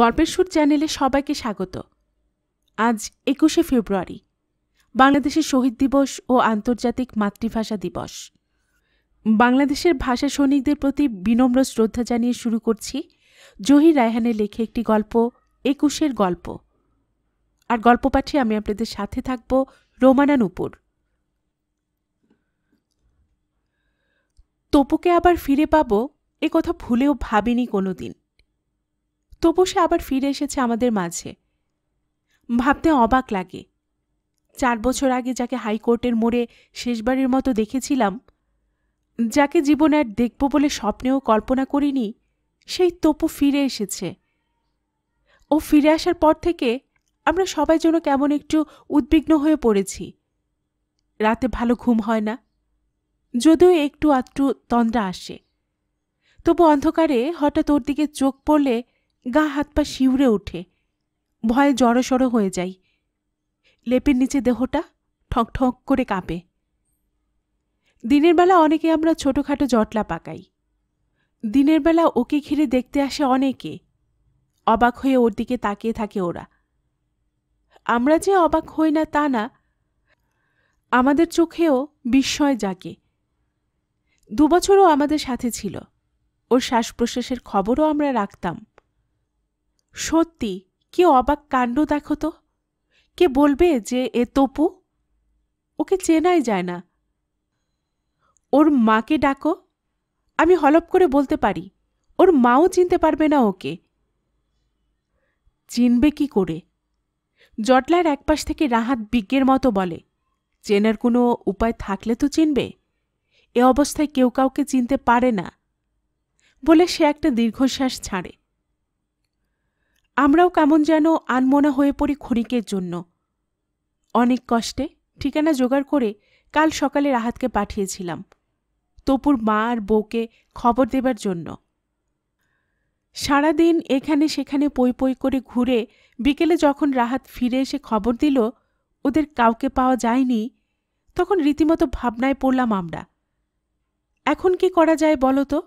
গল্পের সুর চ্যানেলে সবাইকে স্বাগত আজ একুশে ফেব্রুয়ারি বাংলাদেশের শহীদ দিবস ও আন্তর্জাতিক মাতৃভাষা দিবস বাংলাদেশের ভাষা সৈনিকদের প্রতি বিনম্র শ্রদ্ধা জানিয়ে শুরু করছি জহির রায়হানের লেখে একটি গল্প একুশের গল্প আর গল্প পাঠিয়ে আমি আপনাদের সাথে থাকব রোমানা নুপুর তপুকে আবার ফিরে পাবো এ কথা ভুলেও ভাবিনি কোনোদিন দিন তবু সে আবার ফিরে এসেছে আমাদের মাঝে ভাবতে অবাক লাগে চার বছর আগে যাকে হাইকোর্টের মোড়ে শেষবারের মতো দেখেছিলাম যাকে জীবন আর দেখব বলে স্বপ্নেও কল্পনা করিনি সেই তপু ফিরে এসেছে ও ফিরে আসার পর থেকে আমরা সবাই যেন কেমন একটু উদ্বিগ্ন হয়ে পড়েছি রাতে ভালো ঘুম হয় না যদিও একটু আধটু তন্দ্রা আসে তবু অন্ধকারে হঠাৎ ওর দিকে চোখ পড়লে গা হাত পা শিউরে ওঠে ভয়ে জড়সড়ো হয়ে যাই লেপের নিচে দেহটা ঠক ঠক করে কাঁপে দিনের বেলা অনেকে আমরা ছোটোখাটো জটলা পাকাই দিনের বেলা ওকে ঘিরে দেখতে আসে অনেকে অবাক হয়ে ওর দিকে তাকিয়ে থাকে ওরা আমরা যে অবাক হই না তা না আমাদের চোখেও বিস্ময় জাগে দুবছরও আমাদের সাথে ছিল ওর শ্বাস প্রশ্বাসের খবরও আমরা রাখতাম সত্যি কে অবাক কাণ্ড দেখো তো কে বলবে যে এ তপু ওকে চেনাই যায় না ওর মাকে ডাকো আমি হলপ করে বলতে পারি ওর মাও চিনতে পারবে না ওকে চিনবে কি করে জটলার একপাশ থেকে রাহাত বিজ্ঞের মতো বলে চেনার কোনো উপায় থাকলে তো চিনবে এ অবস্থায় কেউ কাউকে চিনতে পারে না বলে সে একটা দীর্ঘশ্বাস ছাড়ে আমরাও কেমন যেন আনমনা হয়ে পড়ি ক্ষণিকের জন্য অনেক কষ্টে ঠিকানা জোগাড় করে কাল সকালে রাহাতকে পাঠিয়েছিলাম তপুর মা আর বউকে খবর দেবার জন্য সারাদিন এখানে সেখানে পই পই করে ঘুরে বিকেলে যখন রাহাত ফিরে এসে খবর দিল ওদের কাউকে পাওয়া যায়নি তখন রীতিমতো ভাবনায় পড়লাম আমরা এখন কি করা যায় বলো তো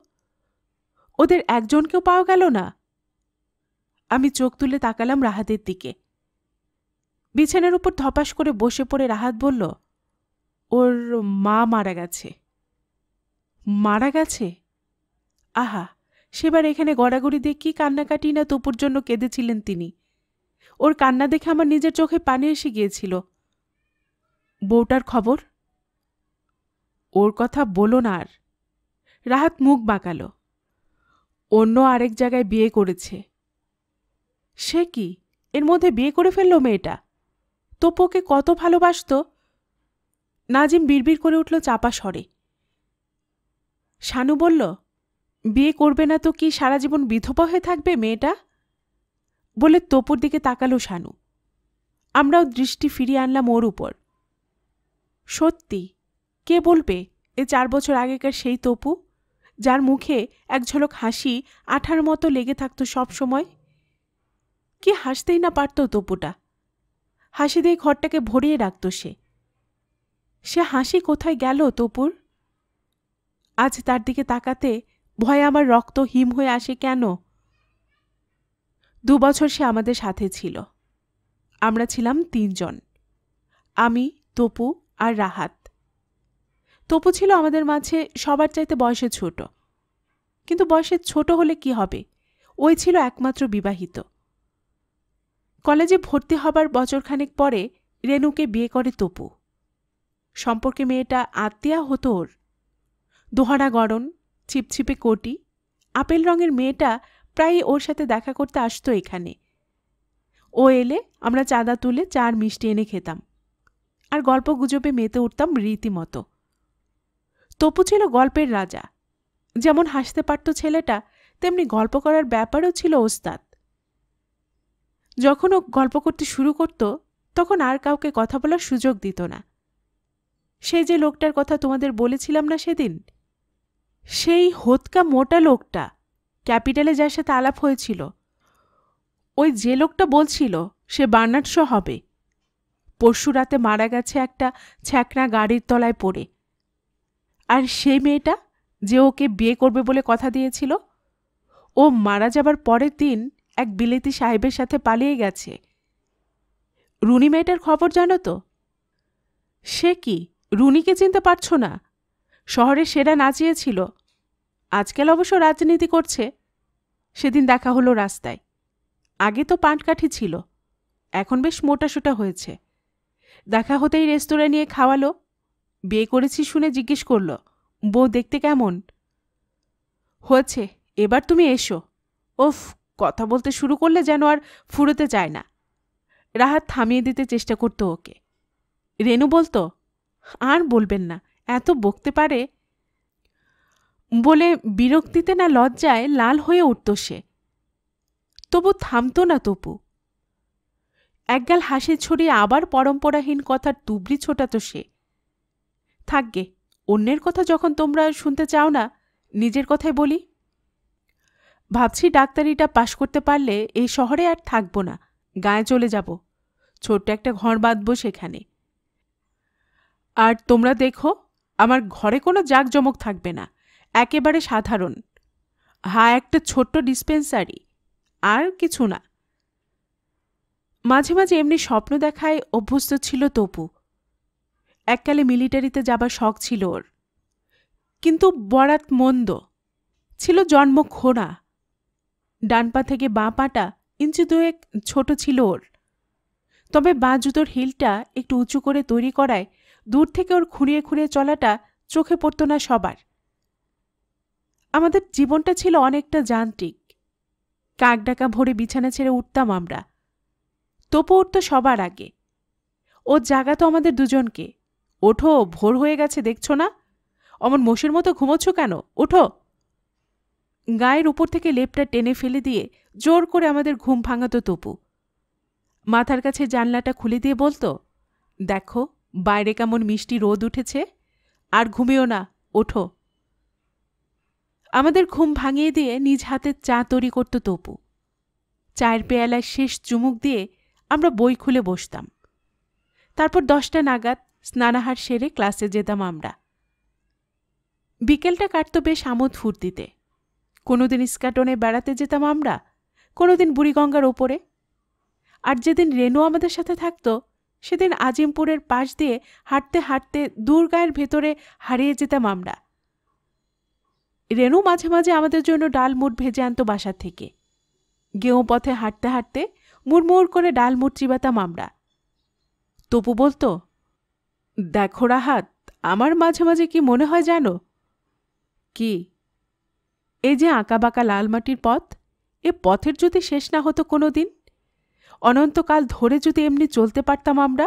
ওদের একজনকেও পাওয়া গেল না আমি চোখ তুলে তাকালাম রাহাতের দিকে বিছানার উপর ধপাস করে বসে পড়ে রাহাত বলল ওর মা মারা গেছে মারা গেছে আহা সেবার এখানে গড়াগড়ি দিয়ে কি কান্নাকাটি না তপুর জন্য কেঁদেছিলেন তিনি ওর কান্না দেখে আমার নিজের চোখে পানি এসে গিয়েছিল বউটার খবর ওর কথা বলো না আর রাহাত মুখ বাঁকালো অন্য আরেক জায়গায় বিয়ে করেছে সে কি এর মধ্যে বিয়ে করে ফেললো মেয়েটা তোপোকে কত ভালোবাসত নাজিম বিড়বিড় করে উঠল চাপা স্বরে শানু বলল বিয়ে করবে না তো কি সারা জীবন বিধবা হয়ে থাকবে মেয়েটা বলে তোপুর দিকে তাকালো শানু আমরাও দৃষ্টি ফিরিয়ে আনলাম ওর উপর সত্যি কে বলবে এ চার বছর আগেকার সেই তপু যার মুখে এক ঝলক হাসি আঠার মতো লেগে থাকতো সব সময়। কি হাসতেই না পারত তপুটা হাসি দিয়ে ঘরটাকে ভরিয়ে রাখত সে সে হাসি কোথায় গেল তপুর আজ তার দিকে তাকাতে ভয়ে আমার রক্ত হিম হয়ে আসে কেন দু বছর সে আমাদের সাথে ছিল আমরা ছিলাম তিনজন আমি তপু আর রাহাত তপু ছিল আমাদের মাঝে সবার চাইতে বয়সে ছোট কিন্তু বয়সে ছোট হলে কি হবে ওই ছিল একমাত্র বিবাহিত কলেজে ভর্তি হবার বছরখানেক পরে রেনুকে বিয়ে করে তপু সম্পর্কে মেয়েটা আত্মীয়া হতো ওর দোহারা গড়ন ছিপছিপে কোটি আপেল রঙের মেয়েটা প্রায় ওর সাথে দেখা করতে আসতো এখানে ও এলে আমরা চাঁদা তুলে চার মিষ্টি এনে খেতাম আর গল্প গুজবে মেতে উঠতাম রীতিমতো তপু ছিল গল্পের রাজা যেমন হাসতে পারত ছেলেটা তেমনি গল্প করার ব্যাপারও ছিল ওস্তাদ যখন ও গল্প করতে শুরু করত তখন আর কাউকে কথা বলার সুযোগ দিত না সেই যে লোকটার কথা তোমাদের বলেছিলাম না সেদিন সেই হোতকা মোটা লোকটা ক্যাপিটালে যার সাথে আলাপ হয়েছিল ওই যে লোকটা বলছিল সে বার্নার্ড হবে পরশু রাতে মারা গেছে একটা ছ্যাকনা গাড়ির তলায় পড়ে আর সেই মেয়েটা যে ওকে বিয়ে করবে বলে কথা দিয়েছিল ও মারা যাবার পরের দিন এক বিলেতি সাহেবের সাথে পালিয়ে গেছে রুনি মেয়েটার খবর জানো তো সে কি রুনিকে চিনতে পারছো না শহরে সেরা নাচিয়েছিল আজকাল অবশ্য রাজনীতি করছে সেদিন দেখা হলো রাস্তায় আগে তো পাটকাঠি ছিল এখন বেশ মোটাসোটা হয়েছে দেখা হতেই রেস্তোরাঁ নিয়ে খাওয়ালো বিয়ে করেছি শুনে জিজ্ঞেস করল বউ দেখতে কেমন হয়েছে এবার তুমি এসো ওফ কথা বলতে শুরু করলে যেন আর ফুরোতে চায় না রাহাত থামিয়ে দিতে চেষ্টা করতো ওকে রেনু বলতো আর বলবেন না এত বকতে পারে বলে বিরক্তিতে না লজ্জায় লাল হয়ে উঠত সে তবু থামত না তপু একগাল হাসি ছড়িয়ে আবার পরম্পরাহীন কথার তুবড়ি ছোটাত সে থাকগে অন্যের কথা যখন তোমরা শুনতে চাও না নিজের কথাই বলি ভাবছি ডাক্তারিটা পাশ করতে পারলে এই শহরে আর থাকব না গায়ে চলে যাব ছোট্ট একটা ঘর বাঁধবো সেখানে আর তোমরা দেখো আমার ঘরে কোনো জাঁকজমক থাকবে না একেবারে সাধারণ হা হ্যাঁ, একটা ছোট্ট ডিসপেন্সারি আর কিছু না মাঝে মাঝে এমনি স্বপ্ন দেখায় অভ্যস্ত ছিল তপু এককালে মিলিটারিতে যাবার শখ ছিল ওর কিন্তু বরাত মন্দ ছিল জন্ম খোঁড়া ডান পা থেকে বাঁ পাটা ইঞ্চি দুয়েক ছোট ছিল ওর তবে বাঁ জুতোর হিলটা একটু উঁচু করে তৈরি করায় দূর থেকে ওর খুঁড়িয়ে খুঁড়িয়ে চলাটা চোখে পড়ত না সবার আমাদের জীবনটা ছিল অনেকটা যান্ত্রিক কাক ডাকা ভরে বিছানা ছেড়ে উঠতাম আমরা তোপো উঠত সবার আগে ও জাগা তো আমাদের দুজনকে ওঠো ভোর হয়ে গেছে দেখছো না অমন মোষের মতো ঘুমোচ্ছ কেন ওঠো গায়ের উপর থেকে লেপটা টেনে ফেলে দিয়ে জোর করে আমাদের ঘুম ভাঙাতো তপু মাথার কাছে জানলাটা খুলে দিয়ে বলতো দেখো বাইরে কেমন মিষ্টি রোদ উঠেছে আর ঘুমিও না ওঠো আমাদের ঘুম ভাঙিয়ে দিয়ে নিজ হাতে চা তৈরি করত তপু চায়ের পেয়ালায় শেষ চুমুক দিয়ে আমরা বই খুলে বসতাম তারপর দশটা নাগাদ স্নানাহার সেরে ক্লাসে যেতাম আমরা বিকেলটা কাটত বেশ আমোদ ফুর্তিতে কোনোদিন ইস্কাটনে বেড়াতে যেতাম আমরা কোনোদিন বুড়িগঙ্গার ওপরে আর যেদিন রেনু আমাদের সাথে থাকতো সেদিন আজিমপুরের পাশ দিয়ে হাঁটতে হাঁটতে দুর্গায়ের ভেতরে হারিয়ে যেতাম আমরা রেনু মাঝে মাঝে আমাদের জন্য ডালমুট ভেজে আনতো বাসার থেকে গেঁও পথে হাঁটতে হাঁটতে মুড়মুড় করে ডালমুট চিবাতাম আমরা তপু বলতো দেখো রাহাত আমার মাঝে মাঝে কি মনে হয় জানো কি এই যে আঁকাবাঁকা লাল মাটির পথ এ পথের যদি শেষ না হতো কোনো দিন অনন্তকাল ধরে যদি এমনি চলতে পারতাম আমরা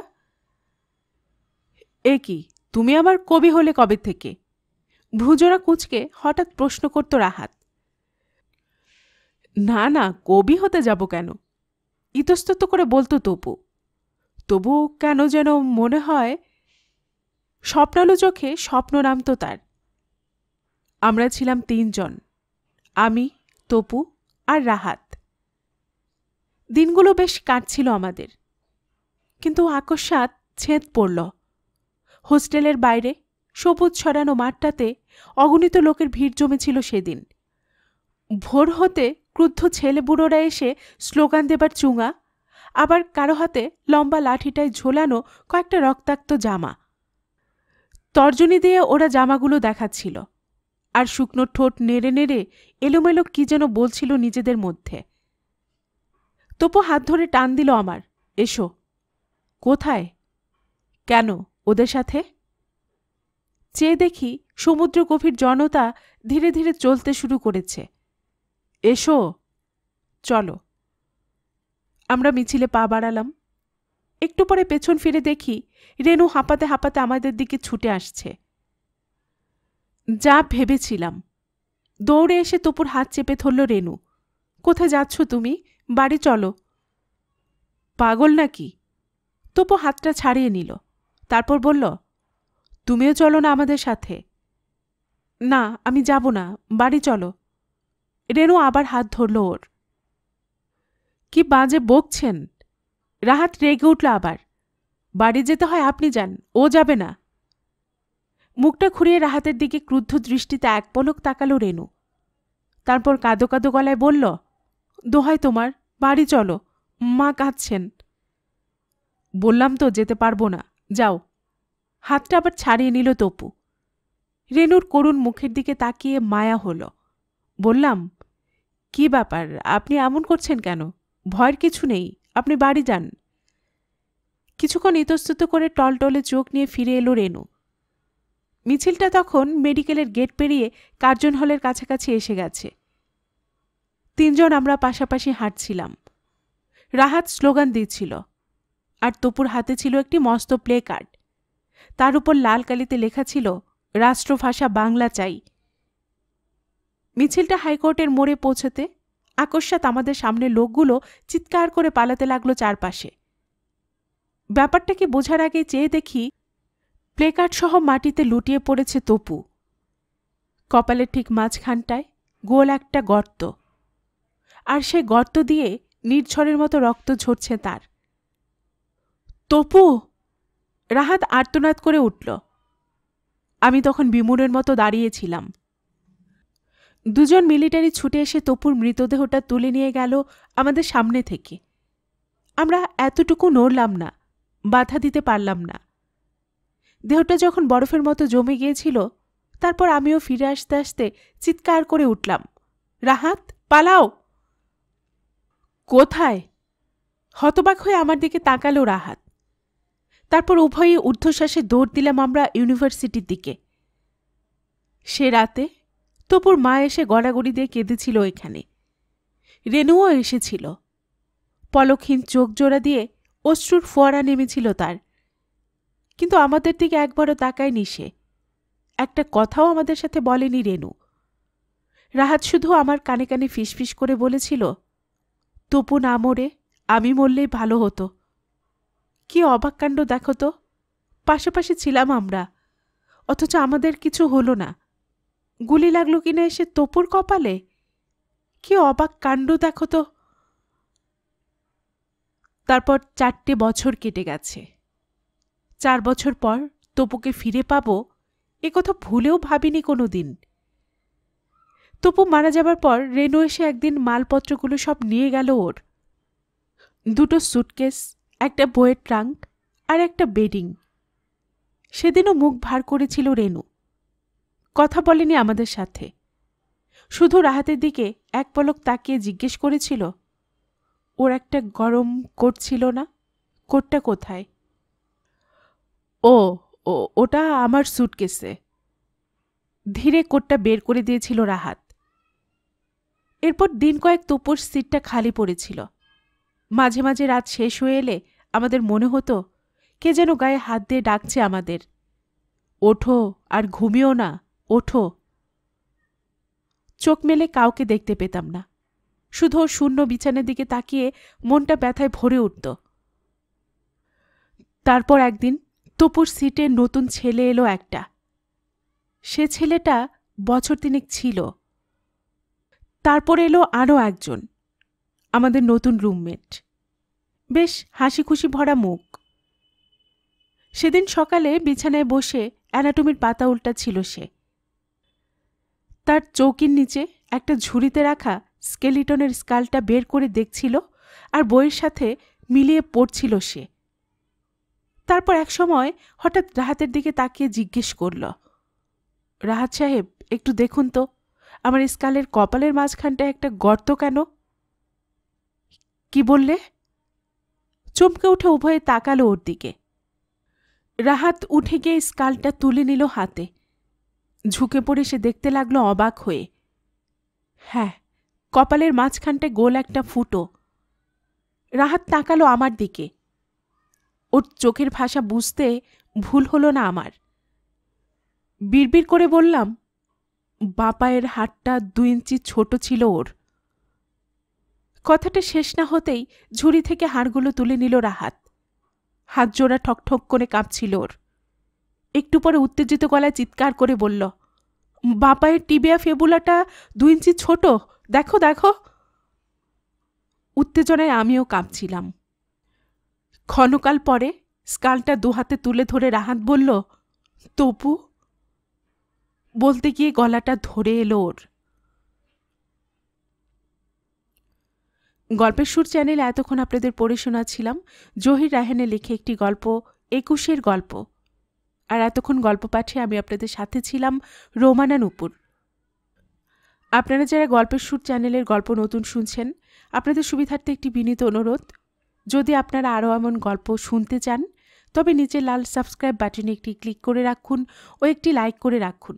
এ কি তুমি আবার কবি হলে কবে থেকে ভুজোরা কুচকে হঠাৎ প্রশ্ন করত রাহাত না না কবি হতে যাব কেন ইতস্তত করে বলতো তবু তবু কেন যেন মনে হয় স্বপ্নালো চোখে স্বপ্ন নামতো তার আমরা ছিলাম তিনজন আমি তপু আর রাহাত দিনগুলো বেশ কাটছিল আমাদের কিন্তু আকস্মাত ছেদ পড়ল হোস্টেলের বাইরে সবুজ ছড়ানো মাঠটাতে অগণিত লোকের ভিড় জমেছিল সেদিন ভোর হতে ক্রুদ্ধ ছেলে বুড়োরা এসে স্লোগান দেবার চুঙা আবার কারো হাতে লম্বা লাঠিটায় ঝোলানো কয়েকটা রক্তাক্ত জামা তর্জনী দিয়ে ওরা জামাগুলো দেখাচ্ছিল আর শুকনো ঠোঁট নেড়ে নেড়ে এলোমেলো কি যেন বলছিল নিজেদের মধ্যে তপু হাত ধরে টান দিল আমার এসো কোথায় কেন ওদের সাথে চেয়ে দেখি সমুদ্র গভীর জনতা ধীরে ধীরে চলতে শুরু করেছে এসো চলো আমরা মিছিলে পা বাড়ালাম একটু পরে পেছন ফিরে দেখি রেনু হাঁপাতে হাঁপাতে আমাদের দিকে ছুটে আসছে যা ভেবেছিলাম দৌড়ে এসে তপুর হাত চেপে ধরল রেনু কোথায় যাচ্ছ তুমি বাড়ি চলো পাগল নাকি তপু হাতটা ছাড়িয়ে নিল তারপর বলল তুমিও চলো না আমাদের সাথে না আমি যাব না বাড়ি চলো রেনু আবার হাত ধরল ওর কি বাজে বকছেন রাহাত রেগে উঠল আবার বাড়ি যেতে হয় আপনি যান ও যাবে না মুখটা ঘুরিয়ে রাহাতের দিকে ক্রুদ্ধ দৃষ্টিতে এক পলক তাকালো রেনু তারপর কাঁদো কাঁদো গলায় বলল দোহাই তোমার বাড়ি চলো মা কাঁদছেন বললাম তো যেতে পারবো না যাও হাতটা আবার ছাড়িয়ে নিল তপু রেনুর করুণ মুখের দিকে তাকিয়ে মায়া হল বললাম কি ব্যাপার আপনি এমন করছেন কেন ভয়ের কিছু নেই আপনি বাড়ি যান কিছুক্ষণ ইতস্তত করে টলটলে চোখ নিয়ে ফিরে এলো রেনু মিছিলটা তখন মেডিকেলের গেট পেরিয়ে কার্জন হলের কাছাকাছি এসে গেছে তিনজন আমরা পাশাপাশি হাঁটছিলাম রাহাত স্লোগান দিচ্ছিল আর তপুর হাতে ছিল একটি মস্ত প্লে কার্ড তার উপর লাল কালিতে লেখা ছিল রাষ্ট্রভাষা বাংলা চাই মিছিলটা হাইকোর্টের মোড়ে পৌঁছতে আকস্মাত আমাদের সামনে লোকগুলো চিৎকার করে পালাতে লাগলো চারপাশে ব্যাপারটাকে বোঝার আগে চেয়ে দেখি প্লেকার্ড সহ মাটিতে লুটিয়ে পড়েছে তপু কপালের ঠিক মাঝখানটায় গোল একটা গর্ত আর সে গর্ত দিয়ে নির্ঝরের মতো রক্ত ঝরছে তার তপু রাহাত আর্তনাদ করে উঠল আমি তখন বিমুরের মতো দাঁড়িয়েছিলাম দুজন মিলিটারি ছুটে এসে তপুর মৃতদেহটা তুলে নিয়ে গেল আমাদের সামনে থেকে আমরা এতটুকু নড়লাম না বাধা দিতে পারলাম না দেহটা যখন বরফের মতো জমে গিয়েছিল তারপর আমিও ফিরে আসতে আসতে চিৎকার করে উঠলাম রাহাত পালাও কোথায় হতবাক হয়ে আমার দিকে তাকালো রাহাত তারপর উভয়ে ঊর্ধ্বশ্বাসে দৌড় দিলাম আমরা ইউনিভার্সিটির দিকে সে রাতে তপুর মা এসে গড়াগড়ি দিয়ে কেঁদেছিল এখানে রেনুও এসেছিল পলকহীন চোখ জোড়া দিয়ে অশ্রুর ফোয়ারা নেমেছিল তার কিন্তু আমাদের দিকে একবারও তাকায়নি সে একটা কথাও আমাদের সাথে বলেনি রেনু রাহাত শুধু আমার কানে কানে ফিসফিস করে বলেছিল তপু না মরে আমি মরলেই ভালো হতো কি অবাক কাণ্ড দেখো তো পাশাপাশি ছিলাম আমরা অথচ আমাদের কিছু হলো না গুলি লাগলো কিনা এসে তপুর কপালে কি অবাক কাণ্ড দেখো তো তারপর চারটে বছর কেটে গেছে চার বছর পর তপুকে ফিরে পাব এ কথা ভুলেও ভাবিনি কোনো দিন তপু মারা যাবার পর রেনু এসে একদিন মালপত্রগুলো সব নিয়ে গেল ওর দুটো সুটকেস একটা বইয়ের ট্রাঙ্ক আর একটা বেডিং সেদিনও মুখ ভার করেছিল রেনু কথা বলেনি আমাদের সাথে শুধু রাহাতের দিকে এক পলক তাকিয়ে জিজ্ঞেস করেছিল ওর একটা গরম কোট ছিল না কোটটা কোথায় ও ওটা আমার সুটকেসে ধীরে কোটটা বের করে দিয়েছিল রাহাত এরপর দিন কয়েক তোপর সিটটা খালি পড়েছিল মাঝে মাঝে রাত শেষ হয়ে এলে আমাদের মনে হতো কে যেন গায়ে হাত দিয়ে ডাকছে আমাদের ওঠো আর ঘুমিও না ওঠো চোখ মেলে কাউকে দেখতে পেতাম না শুধু শূন্য বিছানার দিকে তাকিয়ে মনটা ব্যথায় ভরে উঠত তারপর একদিন তপুর সিটে নতুন ছেলে এলো একটা সে ছেলেটা বছর তিনেক ছিল তারপর এলো আরও একজন আমাদের নতুন রুমমেট বেশ হাসি খুশি ভরা মুখ সেদিন সকালে বিছানায় বসে অ্যানাটমির পাতা উল্টা ছিল সে তার চৌকির নিচে একটা ঝুড়িতে রাখা স্কেলিটনের স্কালটা বের করে দেখছিল আর বইয়ের সাথে মিলিয়ে পড়ছিল সে তারপর এক সময় হঠাৎ রাহাতের দিকে তাকিয়ে জিজ্ঞেস করল রাহাত সাহেব একটু দেখুন তো আমার স্কালের কপালের মাঝখানটা একটা গর্ত কেন কি বললে চমকে উঠে উভয়ে তাকালো ওর দিকে রাহাত উঠে গিয়ে স্কালটা তুলে নিল হাতে ঝুঁকে পড়ে সে দেখতে লাগলো অবাক হয়ে হ্যাঁ কপালের মাঝখানটায় গোল একটা ফুটো রাহাত তাকালো আমার দিকে ওর চোখের ভাষা বুঝতে ভুল হলো না আমার বিড়বিড় করে বললাম বাপায়ের হাটটা দু ইঞ্চি ছোট ছিল ওর কথাটা শেষ না হতেই ঝুড়ি থেকে হাড়গুলো তুলে নিল রাহাত হাত জোড়া ঠকঠক করে কাঁপছিল ওর একটু পরে উত্তেজিত গলায় চিৎকার করে বলল বাপায়ের টিবিয়া ফেবুলাটা দু ইঞ্চি ছোট দেখো দেখো উত্তেজনায় আমিও কাঁপছিলাম ক্ষণকাল পরে স্কালটা দুহাতে তুলে ধরে রাহাত বলল তপু বলতে গিয়ে গলাটা ধরে এলো ওর গল্পের সুর চ্যানেলে এতক্ষণ আপনাদের পড়ে শোনাচ্ছিলাম জহির রাহেনে লেখে একটি গল্প একুশের গল্প আর এতক্ষণ গল্প পাঠে আমি আপনাদের সাথে ছিলাম রোমানা নুপুর আপনারা যারা গল্পের সুর চ্যানেলের গল্প নতুন শুনছেন আপনাদের সুবিধার্থে একটি বিনীত অনুরোধ যদি আপনারা আরও এমন গল্প শুনতে চান তবে নিচে লাল সাবস্ক্রাইব বাটনে একটি ক্লিক করে রাখুন ও একটি লাইক করে রাখুন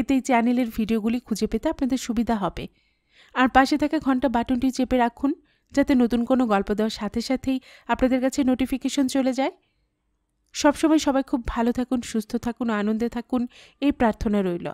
এতে চ্যানেলের ভিডিওগুলি খুঁজে পেতে আপনাদের সুবিধা হবে আর পাশে থাকা ঘন্টা বাটনটি চেপে রাখুন যাতে নতুন কোনো গল্প দেওয়ার সাথে সাথেই আপনাদের কাছে নোটিফিকেশন চলে যায় সবসময় সবাই খুব ভালো থাকুন সুস্থ থাকুন আনন্দে থাকুন এই প্রার্থনা রইল